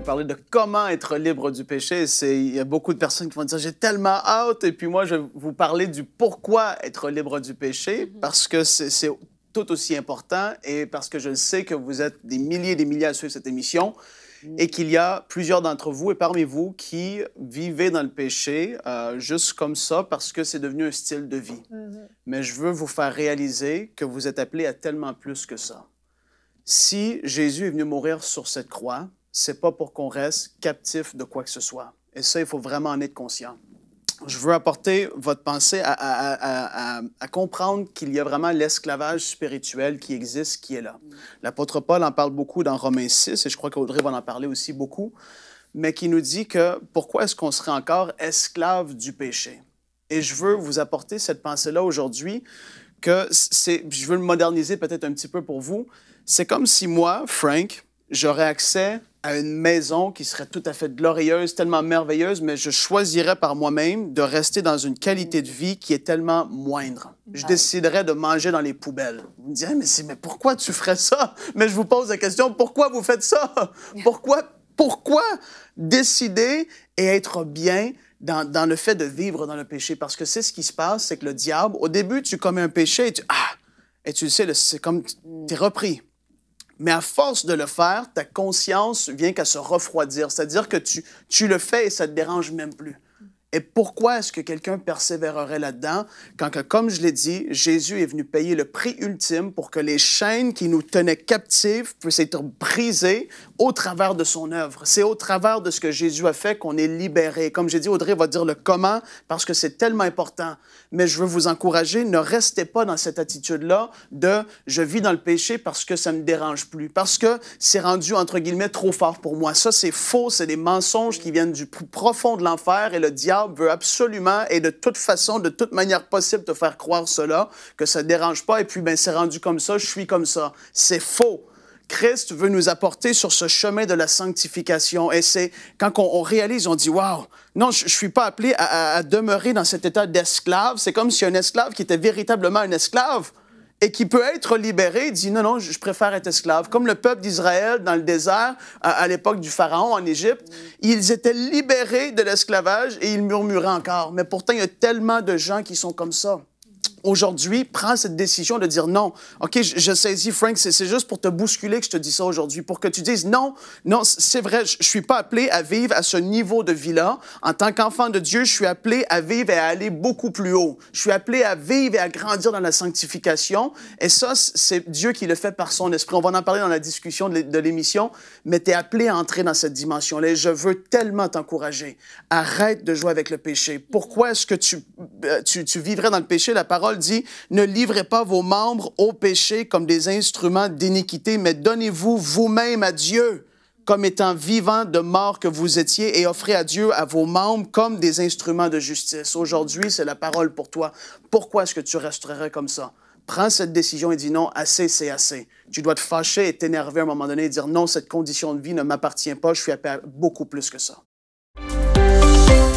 parler de comment être libre du péché. Il y a beaucoup de personnes qui vont dire j'ai tellement hâte. Et puis moi, je vais vous parler du pourquoi être libre du péché, mhm. parce que c'est tout aussi important et parce que je sais que vous êtes des milliers et des milliers à suivre cette émission mhm. et qu'il y a plusieurs d'entre vous et parmi vous qui vivez dans le péché euh, juste comme ça parce que c'est devenu un style de vie. Mhm. Mais je veux vous faire réaliser que vous êtes appelés à tellement plus que ça. Si Jésus est venu mourir sur cette croix, c'est pas pour qu'on reste captif de quoi que ce soit. Et ça, il faut vraiment en être conscient. Je veux apporter votre pensée à, comprendre qu'il y a vraiment l'esclavage spirituel qui existe, qui est là. L'apôtre Paul en parle beaucoup dans Romains 6, et je crois qu'Audrey va en parler aussi beaucoup, mais qui nous dit que pourquoi est-ce qu'on serait encore esclave du péché? Et je veux vous apporter cette pensée-là aujourd'hui, que c'est, je veux le moderniser peut-être un petit peu pour vous. C'est comme si moi, Frank, j'aurais accès à une maison qui serait tout à fait glorieuse, tellement merveilleuse, mais je choisirais par moi-même de rester dans une qualité de vie qui est tellement moindre. Je déciderais de manger dans les poubelles. Vous me direz, mais, mais pourquoi tu ferais ça? Mais je vous pose la question, pourquoi vous faites ça? Pourquoi, pourquoi décider et être bien dans, le fait de vivre dans le péché? Parce que c'est ce qui se passe, c'est que le diable, au début, tu commets un péché et tu, ah, le sais, c'est comme, tu mm. t'es repris mais à force de le faire, ta conscience vient qu'à se refroidir. C'est-à-dire que tu, le fais et ça ne te dérange même plus. Et pourquoi est-ce que quelqu'un persévérerait là-dedans quand, que, comme je l'ai dit, Jésus est venu payer le prix ultime pour que les chaînes qui nous tenaient captifs puissent être brisées au travers de son œuvre. C'est au travers de ce que Jésus a fait qu'on est libéré. Comme j'ai dit, Audrey va dire le comment parce que c'est tellement important. Mais je veux vous encourager, ne restez pas dans cette attitude-là de je vis dans le péché parce que ça ne me dérange plus, parce que c'est rendu entre guillemets trop fort pour moi. Ça, c'est faux, c'est des mensonges qui viennent du plus profond de l'enfer et le diable veut absolument et de toute façon, de toute manière possible, te faire croire cela, que ça ne dérange pas, et puis ben, c'est rendu comme ça, je suis comme ça. C'est faux. Christ veut nous apporter sur ce chemin de la sanctification. Et c'est quand on, réalise, on dit, waouh, non, je ne suis pas appelé à, à, demeurer dans cet état d'esclave. C'est comme si un esclave qui était véritablement un esclave et qui peut être libéré dit non, non, je préfère être esclave. Comme le peuple d'Israël dans le désert à, à l'époque du Pharaon en Égypte, ils étaient libérés de l'esclavage et ils murmuraient encore. Mais pourtant, il y a tellement de gens qui sont comme ça aujourd'hui, prends cette décision de dire non. OK, je, saisis, Frank, c'est juste pour te bousculer que je te dis ça aujourd'hui, pour que tu dises non, non, c'est vrai, je ne suis pas appelé à vivre à ce niveau de vie-là. En tant qu'enfant de Dieu, je suis appelé à vivre et à aller beaucoup plus haut. Je suis appelé à vivre et à grandir dans la sanctification. Et ça, c'est Dieu qui le fait par son esprit. On va en parler dans la discussion de l'émission, mais tu es appelé à entrer dans cette dimension-là. Je veux tellement t'encourager. Arrête de jouer avec le péché. Pourquoi est-ce que tu euh, tu, vivrais dans le péché. La parole dit, ne livrez pas vos membres au péché comme des instruments d'iniquité, mais donnez-vous vous-même à Dieu comme étant vivant de mort que vous étiez et offrez à Dieu à vos membres comme des instruments de justice. Aujourd'hui, c'est la parole pour toi. Pourquoi est-ce que tu resterais comme ça? Prends cette décision et dis non, assez, c'est assez. Tu dois te fâcher et t'énerver à un moment donné et dire non, cette condition de vie ne m'appartient pas, je suis à beaucoup plus que ça.